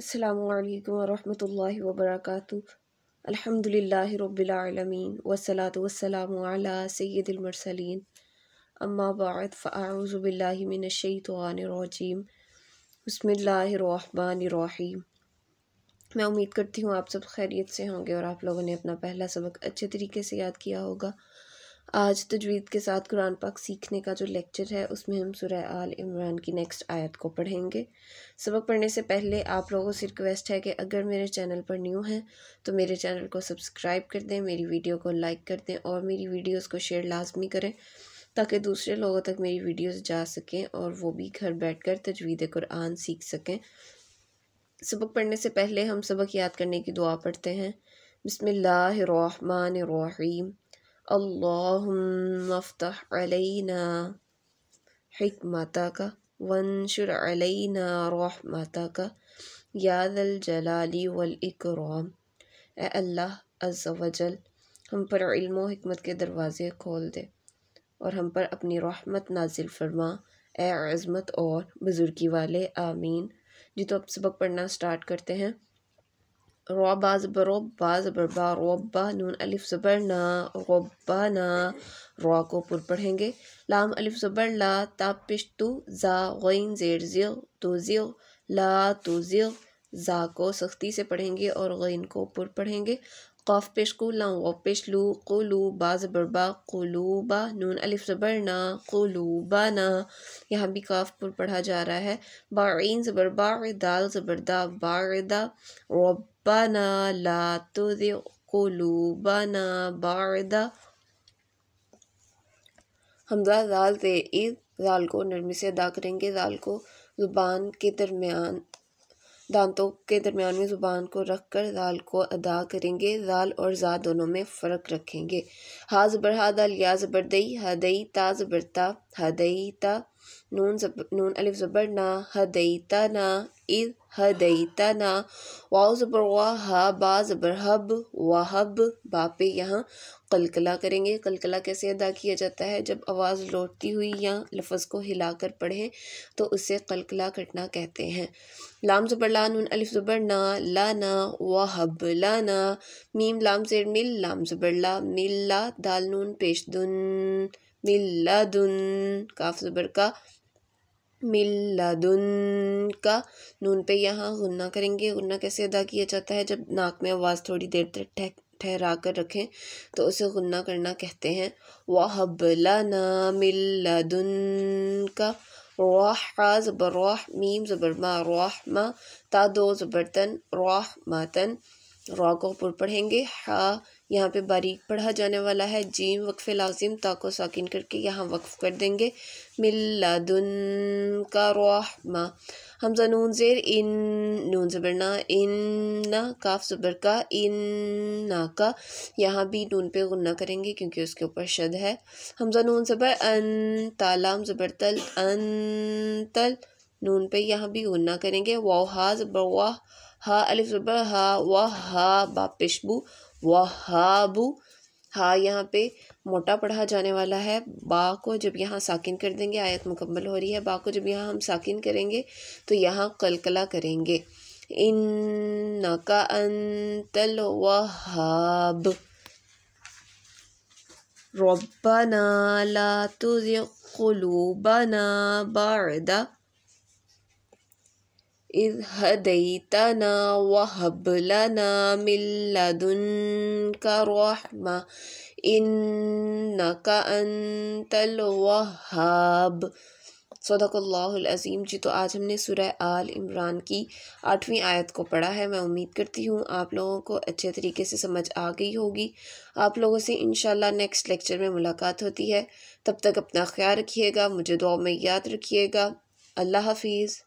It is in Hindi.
अल्लाम वरहमल वबरक अलहमदिल्ला रबालमीन वसलात वसलाम सैदिलमरसलिन अम्माबाद फ़ाउज़बिल्लिमिनशैतवानरजीम बसमिल्लाम मैं उम्मीद करती हूँ आप सब खैरियत से होंगे और आप लोगों ने अपना पहला सबक अच्छे तरीके से याद किया होगा आज तजवीद के साथ कुरान पाक सीखने का जो लेक्चर है उसमें हम सुरह आल इमरान की नेक्स्ट आयत को पढ़ेंगे सबक पढ़ने से पहले आप लोगों से रिक्वेस्ट है कि अगर मेरे चैनल पर न्यू हैं तो मेरे चैनल को सब्सक्राइब कर दें मेरी वीडियो को लाइक कर दें और मेरी वीडियोस को शेयर लाजमी करें ताकि दूसरे लोगों तक मेरी वीडियोज़ जा सकें और वो भी घर बैठ कर तजवीद कुरान सीख सकें सबक पढ़ने से पहले हम सबक याद करने की दुआ पढ़ते हैं बसमिल्लर اللهم افتح علينا حكمتك وانشر علينا رحمتك ए अल्लाह हम पर इल्म व हमत के दरवाज़े खोल दे और हम पर अपनी रहमत नाजिल फरमा ए और बुज़ुर्गी वाले आमीन जी तो अब सबक पढ़ना स्टार्ट करते हैं ربا زبر ربا زبر बा रबा नून अलिफ ज़बर ना रबा ना रवा को पुर पढ़ेंगे लाम अलिफ ज़बर ला ता पिश तू ज़ा गैन जेर ज़ियो तो ज़ियो ला तो ज़ियो ज़ा को सख्ती से पढ़ेंगे और गैन को पुर पढ़ेंगे कौफ पेश को ला व पेश लू कोलू बाज बरबा कोलूबा नून अलिफ जबर ना कोलूबा ना यहाँ भी काफ पुर पढ़ा जा रहा है बाइन ज़बरबा दाल ज़बरदा बारदा रब्बना ला तुज़िग कुलूबना बाद हमजा जाल से इस जाल को नरमी से अदा करेंगे जाल को ज़ुबान के दरमियान दांतों के दरमियान में ज़ुबान को रख कर दाल को अदा करेंगे दाल और जा दोनों में फ़र्क रखेंगे हाज ज़बर हा दाल या ज़बर दई हदई ता ज़बरता हदई ता नून जब नून अलिफ ज़बर ना हदई ता ना إذ हदईतना वाउ ज़बर वाह बा ज़बर हब वाहब बा पे यहाँ कलकला करेंगे कलकला कैसे अदा किया जाता है जब आवाज़ लौटती हुई या लफ्ज़ को हिलाकर पढ़ें तो उसे कलकला कटना कहते हैं लाम ज़बर लान अलिफ ज़बर ना लाना वाहब लाना मीम लाम से मिल लाम ज़बर ला मिल ला दाल नून पेश दुन मिल्ला दुन काफ ज़बर का मिलदुन का नून पे यहाँ गुन्ना करेंगे गुन्ना कैसे अदा किया जाता है जब नाक में आवाज़ थोड़ी देर तक ठह ठहरा कर रखें तो उसे गुन्ना करना कहते हैं ना मिलदुन का रोह ज़बर रोह मीम ज़बर मा रोह मा ता दो ज़बर तन रोह मातन रॉ को ऊपर पढ़ेंगे हा यहाँ पे बारीक पढ़ा जाने वाला है जीम वक्फ़ लाजिम ताको साकिन करके यहाँ वक्फ़ कर देंगे दुन का रोहमा हमजा नून ज़ेर इन नून ना इन ना काफ ज़बर का इन ना का यहाँ भी नून पे गुन्ना करेंगे क्योंकि उसके ऊपर शद है हमजा नून ज़बर अन तालाम ज़बर तल अन तल नून पे यहाँ भी गुन्ना करेंगे वाह हा जब वाह हा अलिफ जबर हा वाह हा बा पेशबू हा यहाँ पे मोटा पढ़ा जाने वाला है बा को जब यहाँ साकिन कर देंगे आयत मुकम्मल हो रही है बा को जब यहाँ हम साकिन करेंगे तो यहाँ कलकला करेंगे इन का अंतल वहाब रब्बना ला तुज़िग कुलूबना बारदा إذ هديتنا وهب لنا من لدنك رحمة إنك أنت الوهاب सदकल्लाज़ीम जी तो आज हमने सुरह आल इमरान की आठवीं आयत को पढ़ा है मैं उम्मीद करती हूँ आप लोगों को अच्छे तरीके से समझ आ गई होगी आप लोगों से इन नेक्स्ट लेक्चर में मुलाकात होती है तब तक अपना ख्याल रखिएगा मुझे दुआ में याद रखिएगा अल्लाह हाफिज़